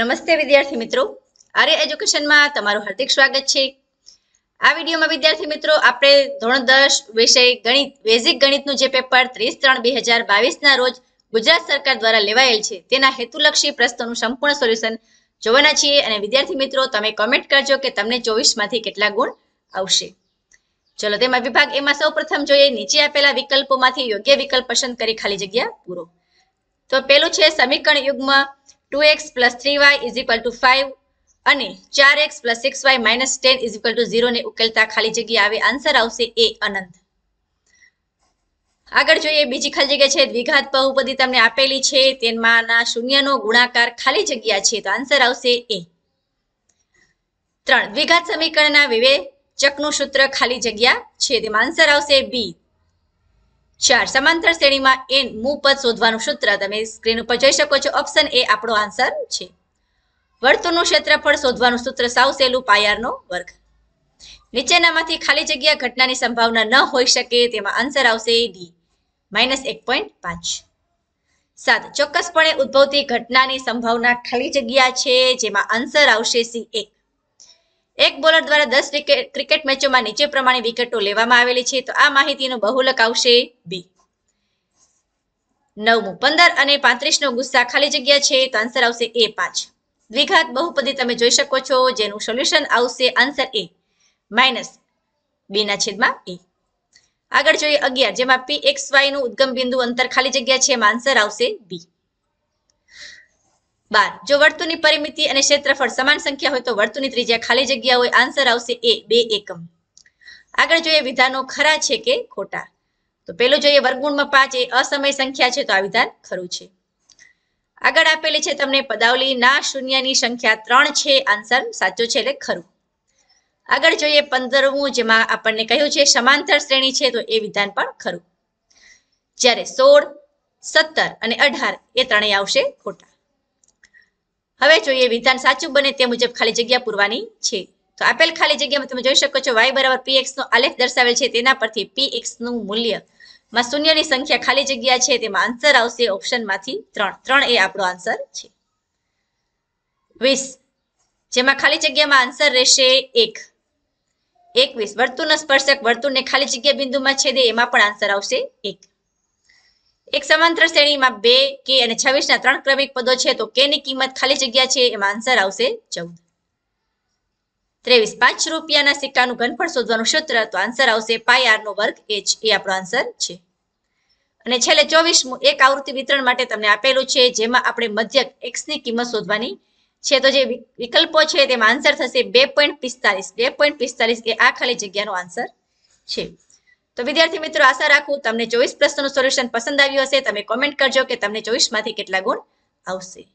નમસ્તે વિદ્યાર્થી મિત્રો આર્ય એજ્યુકેશનમાં તમારું હાર્દિક સ્વાગત છે આ વિડીયોમાં વિદ્યાર્થી મિત્રો આપણે ધોરણ દસ વિષય ગણિત બેઝિક ગણિતનું જે પેપર ત્રીસ ત્રણ બે હજાર બાવીસના રોજ ગુજરાત સરકાર દ્વારા લેવાયેલ છે તેના હેતુલક્ષી પ્રશ્નોનું સંપૂર્ણ સોલ્યુશન જોવાના છીએ અને વિદ્યાર્થી મિત્રો તમે કોમેન્ટ કરજો કે તમને ચોવીસમાંથી કેટલા ગુણ આવશે ચલો તેમાં વિભાગ એમાં સૌ પ્રથમ જોઈએ નીચે આપેલા વિકલ્પોમાંથી યોગ્ય વિકલ્પ પસંદ કરી ખાલી જગ્યા પૂરો તો પેલું છે સમીકરણ યુગમાં two X plus three Y is equal to five અને ચાર X plus six Y minus ten is equal to ઝીરોને ઉકેલતા ખાલી જગ્યા આવે આન્સર આવશે એ અનંત આગળ જોઈએ બીજી ખાલી જગ્યા છે દ્વિઘાત બહુપદી તમને આપેલી છે તેમાંના શૂન્યનો ગુણાકાર ખાલી જગ્યા છે તો આન્સર આવશે એ ત્રણ દ્વિઘાત સમીકરણના વિવેચકનું સૂત્ર ખાલી જગ્યા છે તેમાં આન્સર આવશે બી ચાર સમાંતર શ્રેણીમાં એન મૂ પદ શોધવાનું સૂત્ર તમે સ્ક્રીન ઉપર જોઈ શકો છો ઓપ્શન એ આપણો આન્સર છે વર્તુળનું ક્ષેત્રફળ શોધવાનું સૂત્ર સાવ સહેલું પાયારનો વર્ગ નીચેનામાંથી ખાલી જગ્યા ઘટનાની સંભાવના ન હોઈ શકે તેમાં આન્સર આવશે ડી માઇનસ એક પોઈન્ટ પાંચ સાત ચોક્કસપણે ઉદ્ભવતી ઘટનાની સંભાવના ખાલી જગ્યા છે જેમાં આન્સર આવશે સી એક એક બોલર દ્વારા દસ ક્રિકેટ મેચોમાં નીચે પ્રમાણે વિકેટો લેવામાં આવેલી છે તો આ માહિતીનો બહુલક આવશે બી નવમું પંદર અને પાંત્રીસનો ગુસ્સા ખાલી જગ્યા છે તો આન્સર આવશે એ પાંચ દ્વિઘાત બહુપદી તમે જોઈ શકો છો જેનું સોલ્યુશન આવશે આન્સર એ માઇનસ બીના છેદમાં એ e. આગળ જોઈએ અગિયાર જેમાં પી એક્સ વાયનું ઉદ્ગમ બિંદુ અંતર ખાલી જગ્યા છે એમાં આન્સર આવશે બી બાર જો વર્તુળની પરિમિતિ અને ક્ષેત્રફળ સમાન સંખ્યા હોય તો વર્તુળની ત્રિજ્યા ખાલી જગ્યા હોય આન્સર આવશે એ બે એકમ આગળ જોઈએ વિધાનો ખરા છે કે ખોટા તો પેલું જોઈએ વર્ગુણમાં પાંચ એ અસમય સંખ્યા છે તો આ વિધાન ખરું છે આગળ આપેલી છે તમને પદાવલી ના શૂન્યની સંખ્યા ત્રણ છે આન્સર સાચો છે એટલે ખરું આગળ જોઈએ પંદરમું જેમાં આપણને કહ્યું છે સમાંતર શ્રેણી છે તો એ વિધાન પણ ખરું જ્યારે સોળ સત્તર અને અઢાર એ ત્રણેય આવશે ખોટા હવે જોઈએ વિધાન સાચું બને તે મુજબ ખાલી જગ્યા પૂરવાની છે તો આપેલ ખાલી જગ્યામાં તમે જોઈ શકો છો વાય બરાબર પી એક્સનો આલેખ દર્શાવેલ છે તેના પરથી પી એક્સનું મૂલ્ય માં શૂન્યની સંખ્યા ખાલી જગ્યા છે તેમાં આન્સર આવશે ઓપ્શનમાંથી ત્રણ ત્રણ એ આપણો આન્સર છે વીસ જેમાં ખાલી જગ્યામાં આન્સર રહેશે એક એકવીસ વર્તુળનો સ્પર્શક વર્તુળ ને ખાલી જગ્યા બિંદુમાં છેદે એમાં પણ આન્સર આવશે એક એક સમાંતર શ્રેણીમાં બે કે અને છવ્વીસના ત્રણ ક્રમિક પદો છે તો કે ની કિંમત ખાલી જગ્યા છે એમાં આન્સર આવશે ચૌદ ત્રેવીસ પાંચ રૂપિયાના સિક્કાનું ઘનફળ શોધવાનું સૂત્ર તો આન્સર આવશે પાય આર નો વર્ગ એચ એ આપણો આન્સર છે અને છેલ્લે ચોવીસમું એક આવૃત્તિ વિતરણ માટે તમને આપેલું છે જેમાં આપણે મધ્યક એક્સ ની કિંમત શોધવાની છે તો જે વિકલ્પો છે તેમાં આન્સર થશે બે પોઈન્ટ પિસ્તાલીસ બે પોઈન્ટ પિસ્તાલીસ એ આ ખાલી જગ્યાનો આન્સર છે તો વિદ્યાર્થી મિત્રો આશા રાખું તમને ચોવીસ પ્રશ્નોનું સોલ્યુશન પસંદ આવ્યું હશે તમે કોમેન્ટ કરજો કે તમને ચોવીસમાંથી કેટલા ગુણ આવશે